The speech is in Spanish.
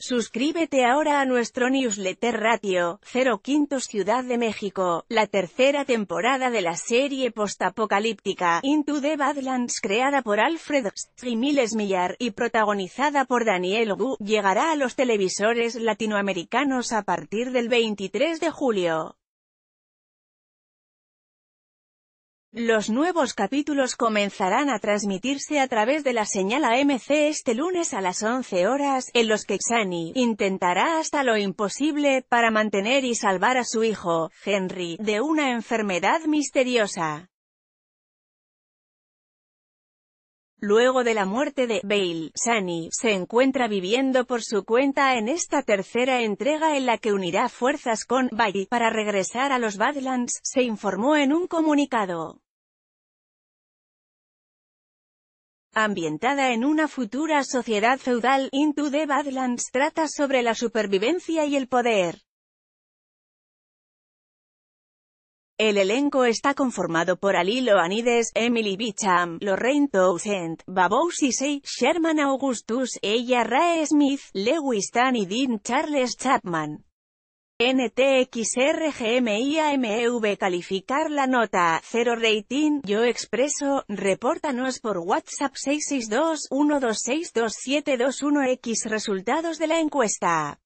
Suscríbete ahora a nuestro newsletter Ratio, 05 Quintos Ciudad de México, la tercera temporada de la serie postapocalíptica Into the Badlands creada por Alfred Miles Millar y protagonizada por Daniel Wu, llegará a los televisores latinoamericanos a partir del 23 de julio. Los nuevos capítulos comenzarán a transmitirse a través de la señal AMC este lunes a las 11 horas, en los que Xani intentará hasta lo imposible para mantener y salvar a su hijo, Henry, de una enfermedad misteriosa. Luego de la muerte de Bale, Sunny se encuentra viviendo por su cuenta en esta tercera entrega en la que unirá fuerzas con Bailey para regresar a los Badlands, se informó en un comunicado. ambientada en una futura sociedad feudal, Into the Badlands trata sobre la supervivencia y el poder. El elenco está conformado por Alilo Anides, Emily Bicham, Lorraine Townsend, Babou Sisei, Sherman Augustus, Ella Rae Smith, Lewis Tan y Dean Charles Chapman. NTXRGMIAMEV calificar la nota, 0 rating, yo expreso, repórtanos por WhatsApp 662-1262721X resultados de la encuesta.